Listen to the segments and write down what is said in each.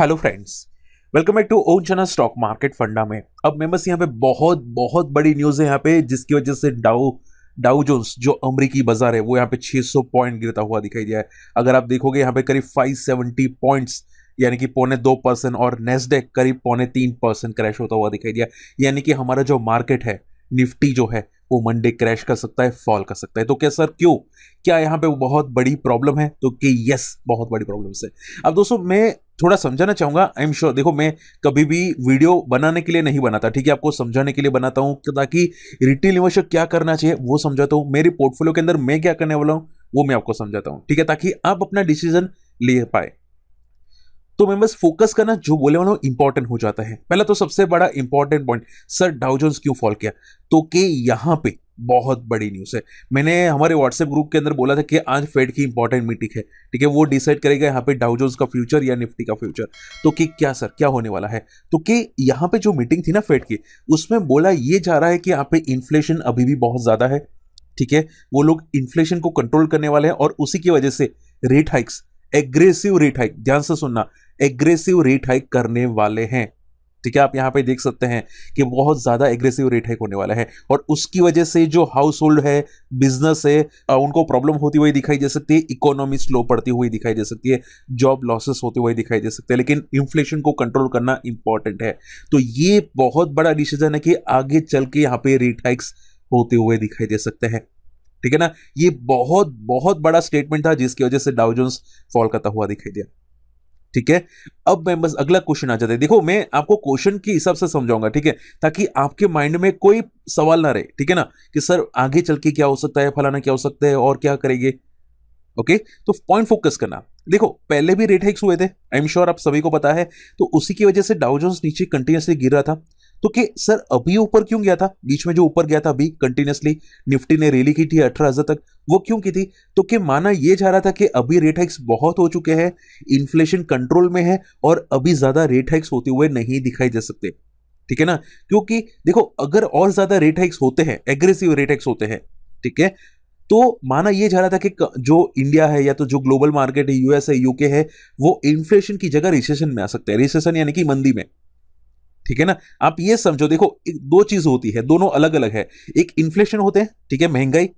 hello friends welcome back to own चना stock market फंडा में अब बस यहाँ पे बहुत बहुत बड़ी न्यूज़ है यहाँ पे जिसकी वजह से डाउ डाउ जोन्स जो अमरीकी बाजार है वो यहाँ पे 600 पॉइंट गिरता हुआ दिखाई दिया है अगर आप देखोगे यहाँ पे करीब 570 पॉइंट्स यानी कि पौने दो परसेंट और नेस्डेक करीब पौने तीन परसेंट क्रैश होता हुआ दिखाई दिया यानी कि हमारा जो मार्केट है निफ्टी जो है वो मंडे क्रैश कर सकता है फॉल कर सकता है तो क्या सर क्यों क्या यहाँ पे वो बहुत बड़ी प्रॉब्लम है तो कि यस बहुत बड़ी प्रॉब्लम है अब दोस्तों मैं थोड़ा समझाना चाहूंगा आई एम श्योर देखो मैं कभी भी वीडियो बनाने के लिए नहीं बनाता ठीक है आपको समझाने के लिए बनाता हूँ ताकि रिटेल निवेशक क्या करना चाहिए वो समझाता हूँ मेरी पोर्टफोलियो के अंदर मैं क्या करने वाला हूँ वो मैं आपको समझाता हूँ ठीक है ताकि आप अपना डिसीजन ले पाए तो बस फोकस करना जो बोले वाला इंपॉर्टेंट हो जाता है पहला तो सबसे बड़ा इंपॉर्टेंट पॉइंट सर डाउजोन्स क्यों फॉल किया तो के यहाँ पे बहुत बड़ी न्यूज़ है मैंने हमारे व्हाट्सएप ग्रुप के अंदर बोला था कि आज फेड की इंपॉर्टेंट मीटिंग है ठीक है वो डिसाइड करेगा यहाँ पे डाउजोन्स का फ्यूचर या निफ्टी का फ्यूचर तो कि क्या सर क्या होने वाला है तो कि यहाँ पे जो मीटिंग थी ना फेड की उसमें बोला ये जा रहा है कि यहाँ पे इन्फ्लेशन अभी भी बहुत ज़्यादा है ठीक है वो लोग इन्फ्लेशन को कंट्रोल करने वाले हैं और उसी की वजह से rate hikes aggressive rate hike ध्यान से सुनना एग्रेसिव रेट हाइक करने वाले हैं ठीक है आप यहाँ पे देख सकते हैं कि बहुत ज़्यादा एग्रेसिव रेट हाइक होने वाला है और उसकी वजह से जो हाउस होल्ड है बिजनेस है उनको प्रॉब्लम होती हुई दिखाई दे सकती है इकोनॉमी स्लो पड़ती हुई दिखाई दे सकती है जॉब लॉसेस होते हुए दिखाई दे सकते हैं लेकिन इन्फ्लेशन को कंट्रोल करना इंपॉर्टेंट है तो ये बहुत बड़ा डिसीजन है कि आगे चल के यहाँ पे रेट हाइक्स होते हुए दिखाई दे सकते हैं ठीक है ना ये बहुत बहुत बड़ा स्टेटमेंट था जिसकी वजह से डाउ फॉल करता हुआ दिखाई दिया ठीक है अब मैं बस अगला क्वेश्चन आ जाता है देखो मैं आपको क्वेश्चन के हिसाब से समझाऊंगा ठीक है ताकि आपके माइंड में कोई सवाल ना रहे ठीक है ना कि सर आगे चल के क्या हो सकता है फलाना क्या हो सकता है और क्या करेंगे ओके तो पॉइंट फोकस करना देखो पहले भी रेट हाइक्स हुए थे आई एम श्योर आप सभी को पता है तो उसी की वजह से डाउजोन्स नीचे कंटिन्यूसली गिर रहा था तो कि सर अभी ऊपर क्यों गया था बीच में जो ऊपर गया था अभी कंटिन्यूसली निफ्टी ने रैली की थी अठारह हजार तक वो क्यों की थी तो कि माना ये जा रहा था कि अभी रेट हाइक्स बहुत हो चुके हैं इन्फ्लेशन कंट्रोल में है और अभी ज़्यादा रेट हाइक्स होते हुए नहीं दिखाई दे सकते ठीक है ना क्योंकि देखो अगर और ज़्यादा रेट हाइक्स होते हैं एग्रेसिव रेट हाइक्स होते हैं ठीक है तो माना यह जा रहा था कि जो इंडिया है या तो जो ग्लोबल मार्केट है यूएस है यूके है वो इन्फ्लेशन की जगह रिसेशन में आ सकते हैं रिसेशन यानी कि मंदी में ठीक है ना आप ये समझो देखो दो चीज होती है दोनों अलग अलग है एक इन्फ्लेशन होते हैं ठीक है महंगाई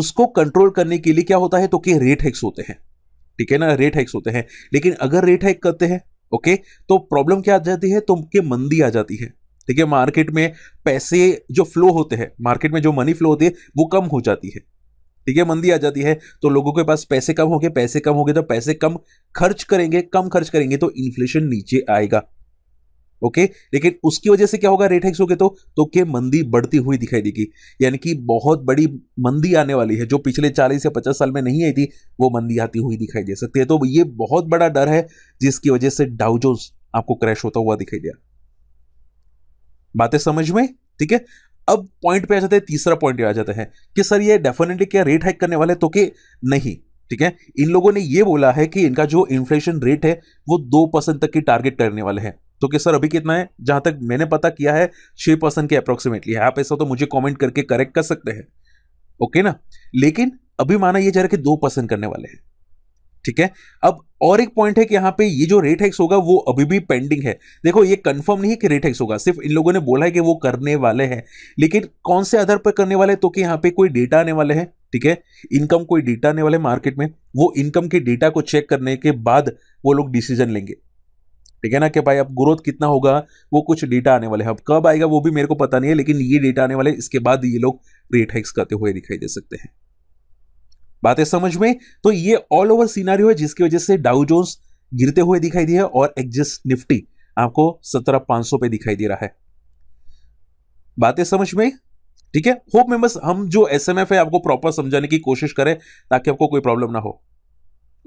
उसको कंट्रोल करने के लिए क्या होता है तो कि रेट हैक्स होते हैं ठीक है ना रेट हैक्स होते हैं लेकिन अगर रेट हैक करते हैं ओके तो प्रॉब्लम क्या आ जाती है तो कि मंदी आ जाती है ठीक है मार्केट में पैसे जो फ्लो होते हैं मार्केट में जो मनी फ्लो होती है वो कम हो जाती है ठीक है मंदी आ जाती है तो लोगों के पास पैसे कम हो गए पैसे कम हो गए तो पैसे कम खर्च करेंगे कम खर्च करेंगे तो इन्फ्लेशन नीचे आएगा ओके लेकिन उसकी वजह से क्या होगा रेट हाइक्स गए तो तो के मंदी बढ़ती हुई दिखाई देगी यानी कि बहुत बड़ी मंदी आने वाली है जो पिछले 40 या 50 साल में नहीं आई थी वो मंदी आती हुई दिखाई दे सकती है तो ये बहुत बड़ा डर है जिसकी वजह से डाउजोस आपको क्रैश होता हुआ दिखाई दिया बातें समझ में ठीक है अब पॉइंट पे आ जाते हैं तीसरा पॉइंट आ जाता है कि सर ये डेफिनेटली क्या रेट हाइक करने वाले तो के नहीं ठीक है इन लोगों ने ये बोला है कि इनका जो इन्फ्लेशन रेट है वो दो परसेंट तक की टारगेट करने वाले हैं तो कि सर अभी कितना है जहां तक मैंने पता किया है छह परसेंट के अप्रोक्सीमेटली है आप ऐसा तो मुझे कॉमेंट करके करेक्ट कर सकते हैं ओके ना लेकिन अभी माना यह जा रहा है कि दो परसेंट करने वाले हैं ठीक है अब और एक पॉइंट है कि यहां पे ये जो रेट हैक्स होगा वो अभी भी पेंडिंग है देखो ये कंफर्म नहीं है कि रेट हैक्स होगा सिर्फ इन लोगों ने बोला है कि वो करने वाले हैं लेकिन कौन से आधार पर करने वाले तो कि यहां पे कोई डेटा आने वाले हैं ठीक है इनकम कोई डेटा आने वाले मार्केट में वो इनकम के डेटा को चेक करने के बाद वो लोग डिसीजन लेंगे ठीक है ना कि भाई अब ग्रोथ कितना होगा वो कुछ डेटा आने वाले हैं अब कब आएगा वो भी मेरे को पता नहीं है लेकिन ये डेटा आने वाले इसके बाद ये लोग रेट हाइक्स करते हुए दिखाई दे सकते हैं बातें समझ में तो ये ऑल ओवर सीनारी है जिसकी वजह से डाउ जोन्स गिरते हुए दिखाई दिए और एग्जिस्ट निफ्टी आपको सत्रह पांच सौ पे दिखाई दे रहा है बातें समझ में ठीक है होप मेंबर्स हम जो एस है आपको प्रॉपर समझाने की कोशिश करें ताकि आपको कोई प्रॉब्लम ना हो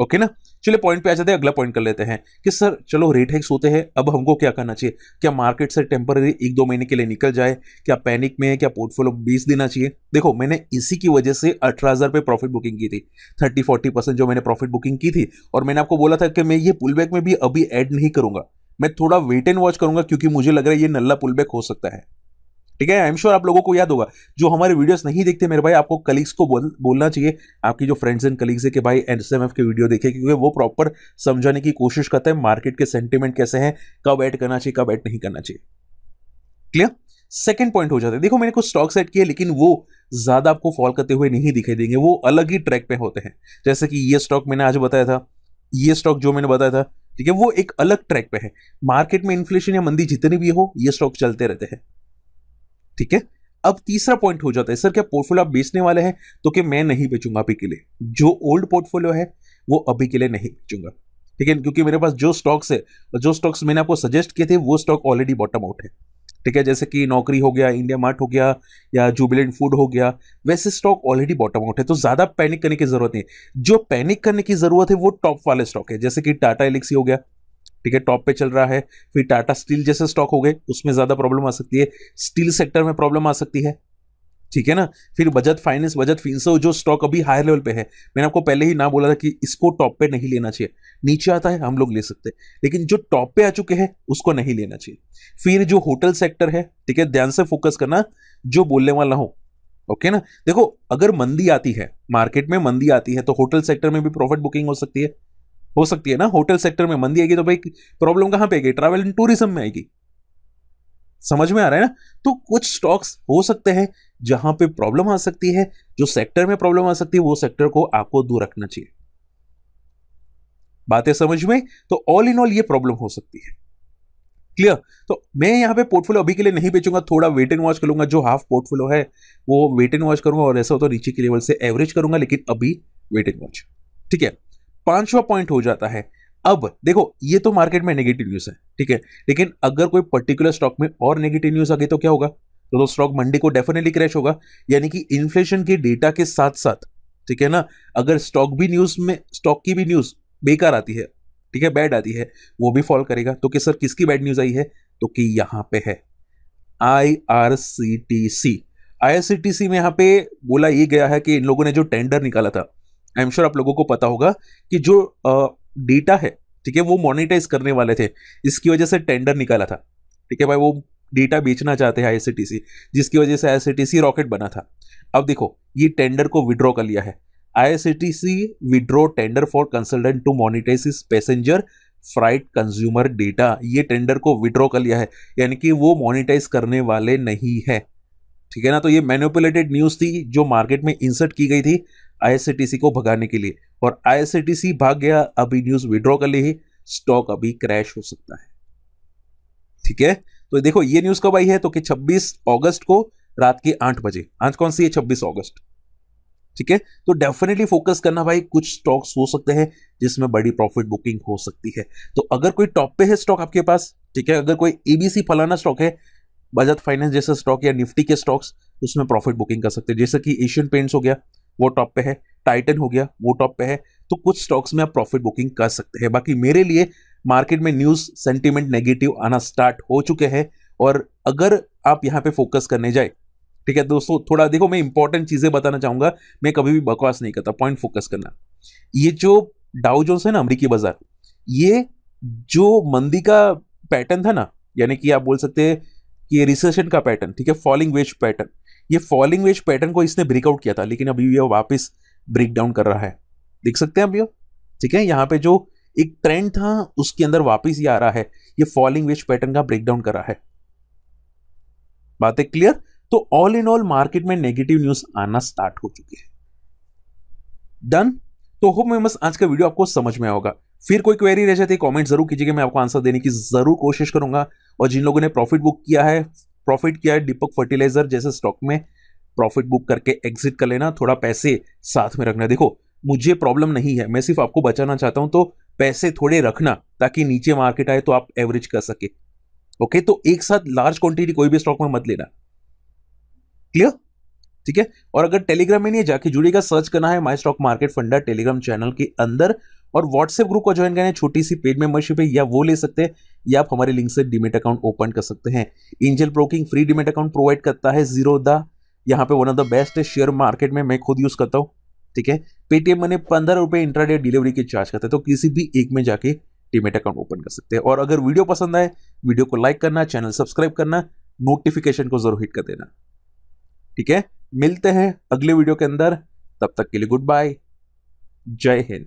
ओके ना चलिए पॉइंट पे आ जाते हैं अगला पॉइंट कर लेते हैं कि सर चलो रेट हैक्स होते हैं अब हमको क्या करना चाहिए क्या मार्केट से टेम्पररी एक दो महीने के लिए निकल जाए क्या पैनिक में क्या पोर्टफोलियो बीस देना चाहिए देखो मैंने इसी की वजह से अठारह हज़ार प्रॉफिट बुकिंग की थी थर्टी फोर्टी परसेंट जो मैंने प्रॉफिट बुकिंग की थी और मैंने आपको बोला था कि मैं ये पुल में भी अभी ऐड नहीं करूँगा मैं थोड़ा वेट एंड वॉच करूंगा क्योंकि मुझे लग रहा है ये नल्ला पुल हो सकता है ठीक है आई एम श्योर आप लोगों को याद होगा जो हमारे वीडियोस नहीं देखते मेरे भाई आपको कलीग्स को बोल, बोलना चाहिए आपकी जो फ्रेंड्स एंड कलीग्स है कि भाई एस एम एफ के वीडियो देखे क्योंकि वो प्रॉपर समझाने की कोशिश करते हैं मार्केट के सेंटिमेंट कैसे हैं कब ऐड करना चाहिए कब ऐड नहीं करना चाहिए क्लियर सेकेंड पॉइंट हो जाता है देखो मैंने कुछ स्टॉक सेट किए लेकिन वो ज़्यादा आपको फॉल करते हुए नहीं दिखाई देंगे वो अलग ही ट्रैक पे होते हैं जैसे कि ये स्टॉक मैंने आज बताया था ये स्टॉक जो मैंने बताया था ठीक है वो एक अलग ट्रैक पे है मार्केट में इन्फ्लेशन या मंदी जितनी भी हो ये स्टॉक चलते रहते हैं ठीक है अब तीसरा पॉइंट हो जाता है सर क्या पोर्टफोलियो आप बेचने वाले हैं तो कि मैं नहीं बेचूंगा अभी के लिए जो ओल्ड पोर्टफोलियो है वो अभी के लिए नहीं बेचूंगा ठीक है क्योंकि मेरे पास जो स्टॉक्स है जो स्टॉक्स मैंने आपको सजेस्ट किए थे वो स्टॉक ऑलरेडी बॉटम आउट है ठीक है जैसे कि नौकरी हो गया इंडिया मार्ट हो गया या जुबिलेंट फूड हो गया वैसे स्टॉक ऑलरेडी बॉटम आउट है तो ज़्यादा पैनिक करने की ज़रूरत नहीं जो पैनिक करने की ज़रूरत है वो टॉप वाले स्टॉक है जैसे कि टाटा एलिक्सी हो गया ठीक है टॉप पे चल रहा है फिर टाटा स्टील जैसे स्टॉक हो गए उसमें ज़्यादा प्रॉब्लम आ सकती है स्टील सेक्टर में प्रॉब्लम आ सकती है ठीक है ना फिर बजट फाइनेंस बजट फिंसो जो स्टॉक अभी हायर लेवल पे है मैंने आपको पहले ही ना बोला था कि इसको टॉप पे नहीं लेना चाहिए नीचे आता है हम लोग ले सकते हैं लेकिन जो टॉप पे आ चुके हैं उसको नहीं लेना चाहिए फिर जो होटल सेक्टर है ठीक है ध्यान से फोकस करना जो बोलने वाला हो ओके ना देखो अगर मंदी आती है मार्केट में मंदी आती है तो होटल सेक्टर में भी प्रॉफिट बुकिंग हो सकती है हो सकती है ना होटल सेक्टर में मंदी आएगी तो भाई प्रॉब्लम कहां पे आएगी ट्रैवल एंड टूरिज्म में आएगी समझ में आ रहा है ना तो कुछ स्टॉक्स हो सकते हैं जहां पे प्रॉब्लम आ सकती है जो सेक्टर में प्रॉब्लम आ सकती है वो सेक्टर को आपको दूर रखना चाहिए बातें समझ में तो ऑल इन ऑल ये प्रॉब्लम हो सकती है क्लियर तो मैं यहाँ पे पोर्टफोलियो अभी के लिए नहीं बेचूंगा थोड़ा वेट एंड वॉच करूंगा जो हाफ पोर्टफोलियो है वो वेट एंड वॉच करूंगा और ऐसा हो तो नीचे के लेवल से एवरेज करूंगा लेकिन अभी वेट एंड वॉच ठीक है पांचवा पॉइंट हो जाता है अब देखो ये तो मार्केट में नेगेटिव न्यूज है ठीक है लेकिन अगर कोई पर्टिकुलर स्टॉक में और नेगेटिव न्यूज आ गई तो क्या होगा तो, तो स्टॉक मंडे को डेफिनेटली क्रैश होगा यानी कि इन्फ्लेशन के डेटा के साथ साथ ठीक है ना अगर स्टॉक भी न्यूज में स्टॉक की भी न्यूज बेकार आती है ठीक है बैड आती है वो भी फॉल करेगा तो कि सर किसकी बैड न्यूज आई है तो कि यहां पे है I R C T C I R C T C में यहां पे बोला ये गया है कि इन लोगों ने जो टेंडर निकाला था आई एम श्योर आप लोगों को पता होगा कि जो डेटा है ठीक है वो मोनिटाइज करने वाले थे इसकी वजह से टेंडर निकाला था ठीक है भाई वो डेटा बेचना चाहते हैं आई जिसकी वजह से आई रॉकेट बना था अब देखो ये टेंडर को विड्रॉ कर लिया है I withdraw tender for consultant to monetize is passenger freight consumer data ये टेंडर को विड्रॉ कर लिया है यानी कि वो मोनिटाइज करने वाले नहीं है ठीक है ना तो ये मैनिपुलेटेड न्यूज़ थी जो मार्केट में इंसर्ट की गई थी आईएससीटीसी को भगाने के लिए और आईएससीटीसी भाग गया अभी न्यूज विड्रॉ कर ली स्टॉक अभी क्रैश हो सकता है ठीक है तो देखो ये न्यूज कब आई है तो कि 26 अगस्त को रात के आठ बजे आज कौन सी है 26 अगस्त ठीक है तो डेफिनेटली फोकस करना भाई कुछ स्टॉक्स हो सकते हैं जिसमें बड़ी प्रॉफिट बुकिंग हो सकती है तो अगर कोई टॉप पे है स्टॉक आपके पास ठीक है अगर कोई एबीसी फलाना स्टॉक है बजाज फाइनेंस जैसा स्टॉक या निफ्टी के स्टॉक्स उसमें प्रॉफिट बुकिंग कर सकते हैं जैसे कि एशियन पेंट्स हो गया वो टॉप पे है टाइटन हो गया वो टॉप पे है तो कुछ स्टॉक्स में आप प्रॉफिट बुकिंग कर सकते हैं बाकी मेरे लिए मार्केट में न्यूज़ सेंटिमेंट नेगेटिव आना स्टार्ट हो चुके हैं और अगर आप यहाँ पे फोकस करने जाए ठीक है दोस्तों थोड़ा देखो मैं इंपॉर्टेंट चीज़ें बताना चाहूंगा मैं कभी भी बकवास नहीं करता पॉइंट फोकस करना ये जो डाउ जोन्स है ना अमरीकी बाजार ये जो मंदी का पैटर्न था ना यानी कि आप बोल सकते हैं कि रिसेशन का पैटर्न ठीक है फॉलिंग वेज पैटर्न ये फॉलिंग वेज पैटर्न को इसने ब्रेकआउट किया था लेकिन अभी ये वापस ब्रेक डाउन कर रहा है देख सकते हैं अभी ठीक है यहाँ पे जो एक ट्रेंड था उसके अंदर वापस ये आ रहा है ये फॉलिंग वेज पैटर्न का ब्रेक डाउन कर रहा है बात है क्लियर तो ऑल इन ऑल मार्केट में नेगेटिव न्यूज आना स्टार्ट हो चुकी है डन तो होप मैं बस आज का वीडियो आपको समझ में आएगा फिर कोई क्वेरी रह जाती है कमेंट जरूर कीजिएगा मैं आपको आंसर देने की जरूर कोशिश करूंगा और जिन लोगों ने प्रॉफिट बुक किया है प्रॉफिट किया है दीपक फर्टिलाइजर जैसे स्टॉक में प्रॉफिट बुक करके एग्जिट कर लेना थोड़ा पैसे साथ में रखना देखो मुझे प्रॉब्लम नहीं है मैं सिर्फ आपको बचाना चाहता हूं तो पैसे थोड़े रखना ताकि नीचे मार्केट आए तो आप एवरेज कर सके ओके तो एक साथ लार्ज क्वांटिटी कोई भी स्टॉक में मत लेना क्लियर ठीक है और अगर टेलीग्राम में नहीं जाके जुड़ेगा सर्च करना है my stock market funda Telegram channel के अंदर और व्हाट्सएप ग्रुप को ज्वाइन करना छोटी सी पेड मेंबरशिप है या वो ले सकते हैं या आप हमारे लिंक से डिमेट अकाउंट ओपन कर सकते हैं Angel broking free demat account provide करता है जीरो द यहाँ पे वन ऑफ द बेस्ट है शेयर मार्केट में मैं खुद यूज़ करता हूँ ठीक है पेटीएम मैंने पंद्रह रुपये इंट्राडे डिलीवरी के चार्ज करते हैं तो किसी भी एक में जाके डिमेट अकाउंट ओपन कर सकते हैं और अगर वीडियो पसंद आए वीडियो को लाइक करना चैनल सब्सक्राइब करना नोटिफिकेशन को जरूर हिट कर देना ठीक है मिलते हैं अगले वीडियो के अंदर तब तक के लिए गुड बाय जय हिंद